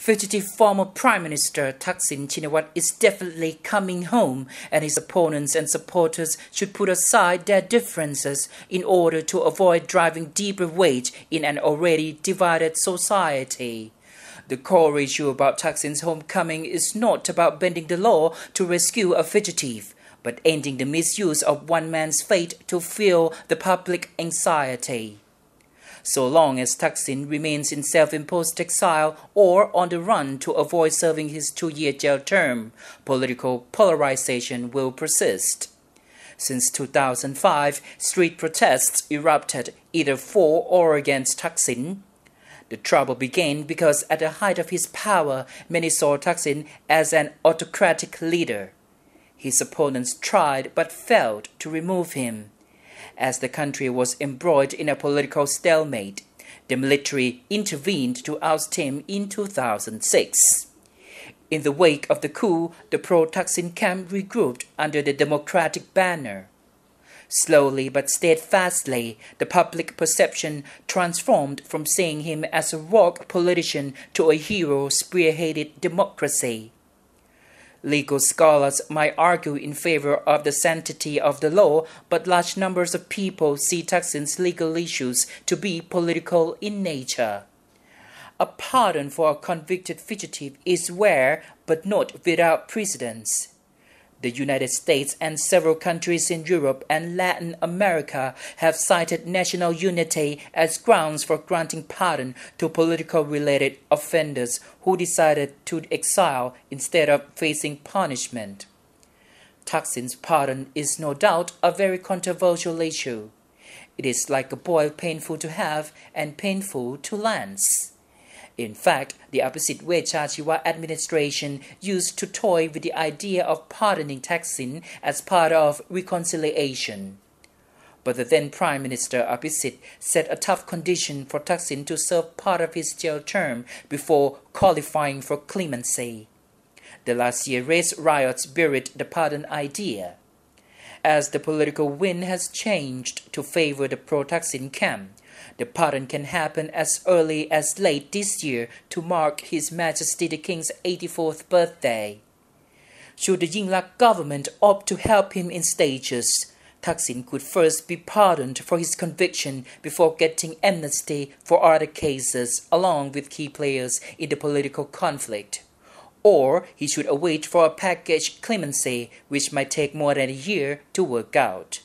Fugitive former Prime Minister Thaksin Shinawatra is definitely coming home, and his opponents and supporters should put aside their differences in order to avoid driving deeper wedge in an already divided society. The core issue about Thaksin's homecoming is not about bending the law to rescue a fugitive, but ending the misuse of one man's fate to fuel the public anxiety so long as Thaksin remains in self-imposed exile or on the run to avoid serving his two-year jail term. Political polarization will persist. Since 2005, street protests erupted either for or against Thaksin. The trouble began because at the height of his power, many saw Thaksin as an autocratic leader. His opponents tried but failed to remove him as the country was embroiled in a political stalemate. The military intervened to oust him in 2006. In the wake of the coup, the pro-Taksin camp regrouped under the democratic banner. Slowly but steadfastly, the public perception transformed from seeing him as a rogue politician to a hero spearheaded democracy. Legal scholars might argue in favor of the sanctity of the law, but large numbers of people see Thaksin's legal issues to be political in nature. A pardon for a convicted fugitive is rare but not without precedence. The United States and several countries in Europe and Latin America have cited national unity as grounds for granting pardon to political related offenders who decided to exile instead of facing punishment. Thaksin's pardon is no doubt a very controversial issue. It is like a boil painful to have and painful to lance. In fact, the opposite Wechashiwa administration used to toy with the idea of pardoning Thaksin as part of reconciliation. But the then Prime Minister Abhisit set a tough condition for Thaksin to serve part of his jail term before qualifying for clemency. The last year's race riots buried the pardon idea as the political wind has changed to favor the pro-Thaksin camp. The pardon can happen as early as late this year to mark His Majesty the King's 84th birthday. Should the Yingluck government opt to help him in stages, Thaksin could first be pardoned for his conviction before getting amnesty for other cases along with key players in the political conflict or he should await for a package clemency which might take more than a year to work out.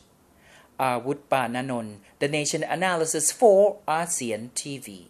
Arwood Bananon, The Nation Analysis for ASEAN TV.